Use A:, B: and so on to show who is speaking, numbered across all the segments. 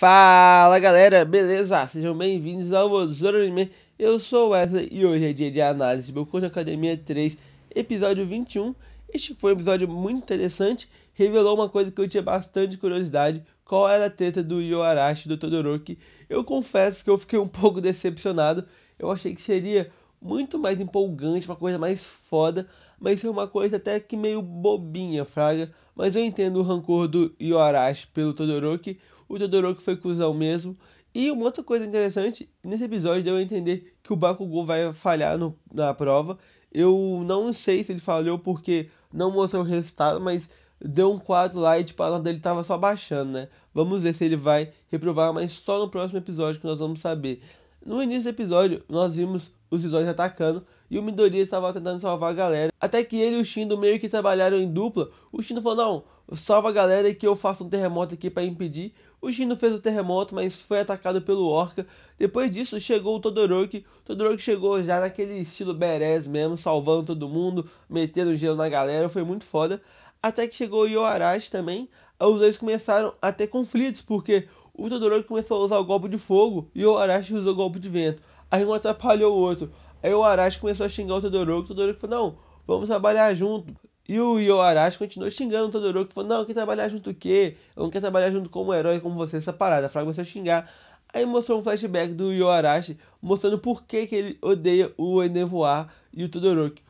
A: Fala galera, beleza? Sejam bem-vindos ao Osoro Anime. Eu sou o Wesley e hoje é dia de análise do curso na Academia 3, episódio 21. Este foi um episódio muito interessante, revelou uma coisa que eu tinha bastante curiosidade, qual era a treta do Yoarashi e do Todoroki. Eu confesso que eu fiquei um pouco decepcionado, eu achei que seria muito mais empolgante, uma coisa mais foda, mas foi uma coisa até que meio bobinha, fraga. Mas eu entendo o rancor do Yorashi pelo Todoroki, o Todoroki foi cuzão mesmo. E uma outra coisa interessante, nesse episódio deu a entender que o Bakugou vai falhar no, na prova. Eu não sei se ele falhou porque não mostrou o resultado, mas deu um quadro lá e tipo, a nota dele tava só baixando, né? Vamos ver se ele vai reprovar, mas só no próximo episódio que nós vamos saber. No início do episódio, nós vimos os vilões atacando e o Midoriya estava tentando salvar a galera. Até que ele e o Shindo meio que trabalharam em dupla. O Shindo falou, não, salva a galera que eu faço um terremoto aqui para impedir. O Shindo fez o terremoto, mas foi atacado pelo Orca. Depois disso, chegou o Todoroki. O Todoroki chegou já naquele estilo berés mesmo, salvando todo mundo, metendo gelo na galera, foi muito foda. Até que chegou o Yoarashi também. Os dois começaram a ter conflitos, porque o Todoroki começou a usar o golpe de fogo e o Arashi usou o golpe de vento. Aí um atrapalhou o outro. Aí o Arashi começou a xingar o Todoroki. O Todoroki falou: Não, vamos trabalhar junto. E o Yoarashi continuou xingando o Todoroki. Falou: Não, quer trabalhar junto o quê? Eu não quero trabalhar junto como herói, como você, essa parada. A Fraga começou a xingar. Aí mostrou um flashback do Yoarashi mostrando por que, que ele odeia o Enevoar e o Todoroki.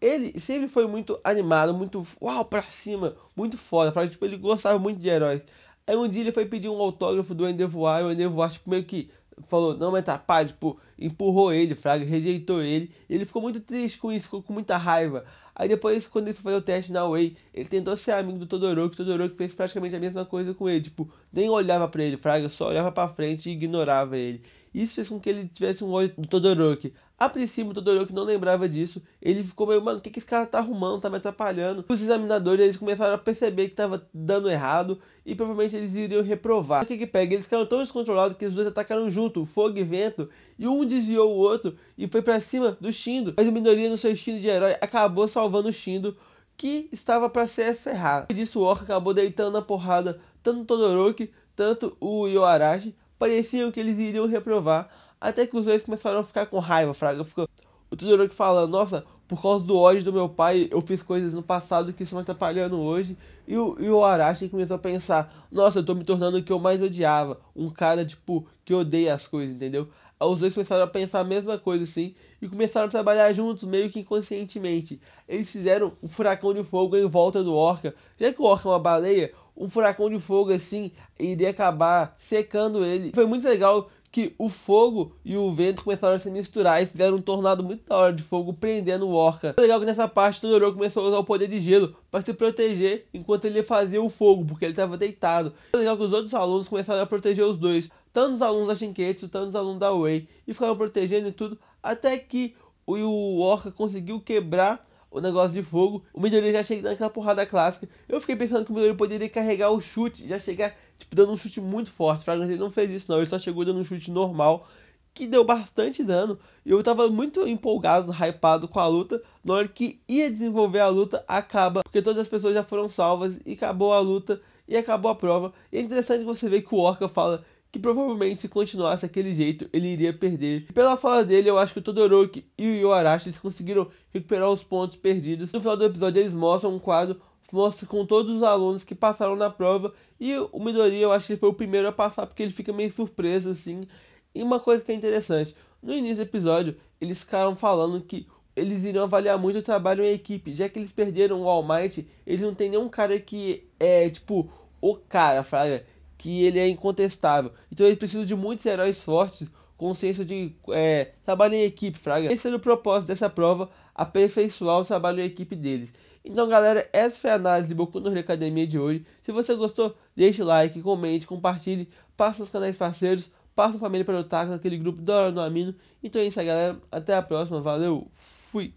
A: Ele sempre foi muito animado, muito uau, pra cima, muito foda. Fraga, tipo, ele gostava muito de heróis. Aí um dia ele foi pedir um autógrafo do Endeavoar e o Endeavoar, tipo, meio que falou, não vai entrar, tá, pá, tipo, empurrou ele, Fraga, rejeitou ele. Ele ficou muito triste com isso, ficou com muita raiva. Aí depois, quando ele foi fazer o teste na Way, ele tentou ser amigo do Todoroki, Todoroki fez praticamente a mesma coisa com ele, tipo, nem olhava para ele, Fraga, só olhava para frente e ignorava ele. Isso fez com que ele tivesse um ódio do Todoroki. A princípio, o Todoroki não lembrava disso. Ele ficou meio, mano, o que, que esse cara tá arrumando, tá me atrapalhando? Os examinadores eles começaram a perceber que tava dando errado e provavelmente eles iriam reprovar. O que que pega? Eles ficaram tão descontrolados que os dois atacaram junto, fogo e vento, e um desviou o outro e foi para cima do Shindo. Mas a minoria no seu estilo de herói, acabou salvando o Shindo que estava para ser ferrado. Por isso, o Orca acabou deitando na porrada tanto o Todoroki, tanto o Yoarashi, parecia que eles iriam reprovar, até que os dois começaram a ficar com raiva, Fraga. Ficou o Todoroki falando, nossa, por causa do ódio do meu pai, eu fiz coisas no passado que estão me atrapalhando hoje. E o, e o Arashi começou a pensar: nossa, eu tô me tornando o que eu mais odiava. Um cara, tipo, que odeia as coisas, entendeu? Ah, os dois começaram a pensar a mesma coisa, assim, e começaram a trabalhar juntos, meio que inconscientemente. Eles fizeram um furacão de fogo em volta do Orca. Já que o Orca é uma baleia, um furacão de fogo, assim, iria acabar secando ele. Foi muito legal que o fogo e o vento começaram a se misturar e fizeram um tornado muito da hora de fogo prendendo o Orca. É legal que nessa parte Todoroki começou a usar o poder de gelo para se proteger enquanto ele fazia o fogo, porque ele estava deitado. É legal que os outros alunos começaram a proteger os dois, tanto os alunos da Shinketsu, tanto os alunos da Wei, e ficaram protegendo e tudo, até que o Orca conseguiu quebrar o negócio de fogo, o Midori já chega aquela porrada clássica. Eu fiquei pensando que o Midori poderia carregar o chute, já chegar, tipo, dando um chute muito forte. o ele não fez isso, não. Ele só chegou dando um chute normal, que deu bastante dano. E eu tava muito empolgado, hypado com a luta. Na hora que ia desenvolver a luta, acaba, porque todas as pessoas já foram salvas e acabou a luta e acabou a prova. E é interessante você ver que o Orca fala que provavelmente se continuasse aquele jeito, ele iria perder. E pela fala dele, eu acho que o Todoroki e o Yorashi eles conseguiram recuperar os pontos perdidos. No final do episódio, eles mostram um quadro mostra com todos os alunos que passaram na prova e o Midori eu acho que ele foi o primeiro a passar porque ele fica meio surpreso assim. E uma coisa que é interessante, no início do episódio, eles ficaram falando que eles iriam avaliar muito o trabalho em equipe, já que eles perderam o All Might, eles não tem nenhum cara que é tipo o cara, fraga que ele é incontestável. Então eles precisam de muitos heróis fortes com senso de é, trabalho em equipe, Fraga. Esse era o propósito dessa prova, aperfeiçoar o trabalho em equipe deles. Então, galera, essa foi a análise de Boku no Hero Academia de hoje. Se você gostou, deixe like, comente, compartilhe, passe nos canais parceiros, passa a família para o Taco, aquele grupo do no Amino. Então é isso aí, galera. Até a próxima. Valeu, fui!